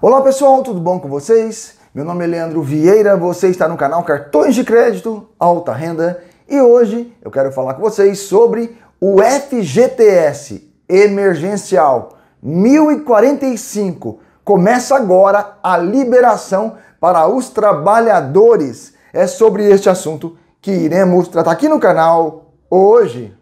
Olá pessoal, tudo bom com vocês? Meu nome é Leandro Vieira, você está no canal Cartões de Crédito Alta Renda e hoje eu quero falar com vocês sobre o FGTS Emergencial 1045. Começa agora a liberação para os trabalhadores. É sobre este assunto que iremos tratar aqui no canal hoje.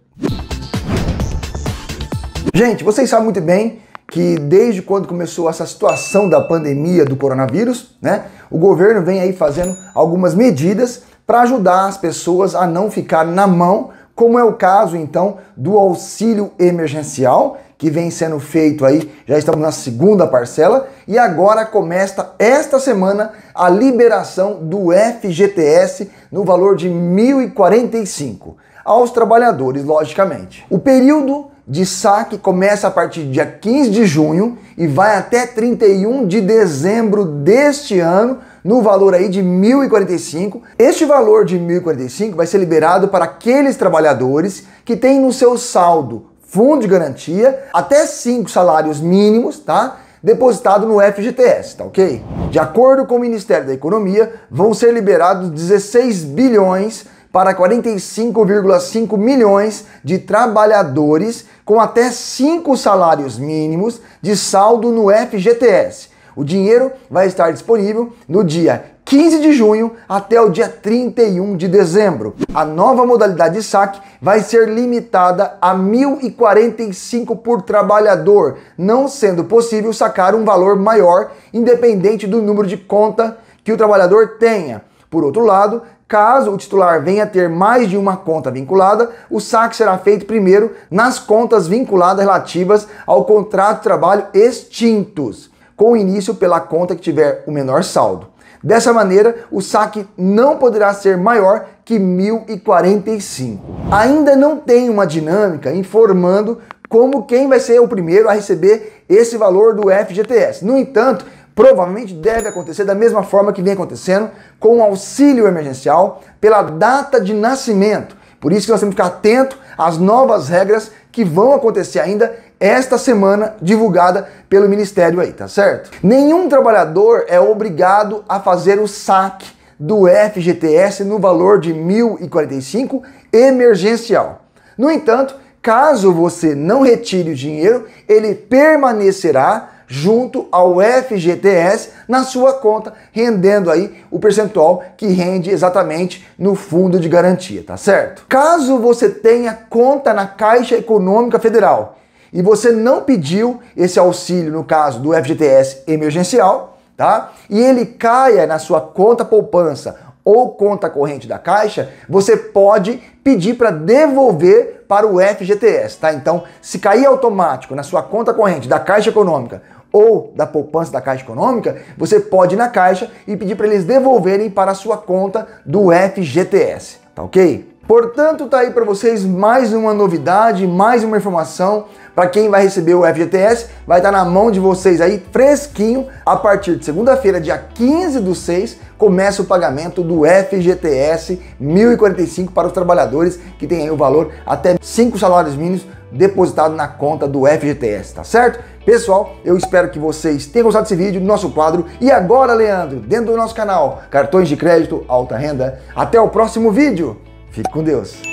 Gente, vocês sabem muito bem que desde quando começou essa situação da pandemia do coronavírus, né, o governo vem aí fazendo algumas medidas para ajudar as pessoas a não ficar na mão, como é o caso então do auxílio emergencial, que vem sendo feito aí, já estamos na segunda parcela, e agora começa esta semana a liberação do FGTS no valor de 1045 aos trabalhadores, logicamente. O período de saque começa a partir do dia 15 de junho e vai até 31 de dezembro deste ano, no valor aí de 1045. Este valor de 1045 vai ser liberado para aqueles trabalhadores que têm no seu saldo fundo de garantia até 5 salários mínimos, tá? depositado no FGTS, tá ok? De acordo com o Ministério da Economia, vão ser liberados 16 bilhões para 45,5 milhões de trabalhadores com até cinco salários mínimos de saldo no FGTS. O dinheiro vai estar disponível no dia 15 de junho até o dia 31 de dezembro. A nova modalidade de saque vai ser limitada a 1.045 por trabalhador, não sendo possível sacar um valor maior, independente do número de conta que o trabalhador tenha. Por outro lado, Caso o titular venha a ter mais de uma conta vinculada, o saque será feito primeiro nas contas vinculadas relativas ao contrato de trabalho extintos, com início pela conta que tiver o menor saldo. Dessa maneira, o saque não poderá ser maior que 1.045. Ainda não tem uma dinâmica informando como quem vai ser o primeiro a receber esse valor do FGTS. No entanto, provavelmente deve acontecer da mesma forma que vem acontecendo com o auxílio emergencial pela data de nascimento. Por isso que nós temos que ficar atento às novas regras que vão acontecer ainda esta semana divulgada pelo ministério aí, tá certo? Nenhum trabalhador é obrigado a fazer o saque do FGTS no valor de 1045 emergencial. No entanto, caso você não retire o dinheiro, ele permanecerá junto ao FGTS na sua conta, rendendo aí o percentual que rende exatamente no fundo de garantia, tá certo? Caso você tenha conta na Caixa Econômica Federal e você não pediu esse auxílio no caso do FGTS emergencial, tá? E ele caia na sua conta poupança ou conta corrente da Caixa, você pode pedir para devolver para o FGTS, tá? Então, se cair automático na sua conta corrente da Caixa Econômica ou da poupança da Caixa Econômica, você pode ir na Caixa e pedir para eles devolverem para a sua conta do FGTS, tá ok? Portanto, tá aí para vocês mais uma novidade, mais uma informação para quem vai receber o FGTS, vai estar tá na mão de vocês aí fresquinho. A partir de segunda-feira, dia 15 do 6, começa o pagamento do FGTS 1045 para os trabalhadores que tem aí o valor até 5 salários mínimos depositado na conta do FGTS, tá certo? Pessoal, eu espero que vocês tenham gostado desse vídeo, do nosso quadro. E agora, Leandro, dentro do nosso canal, cartões de crédito, alta renda. Até o próximo vídeo. Fique com Deus.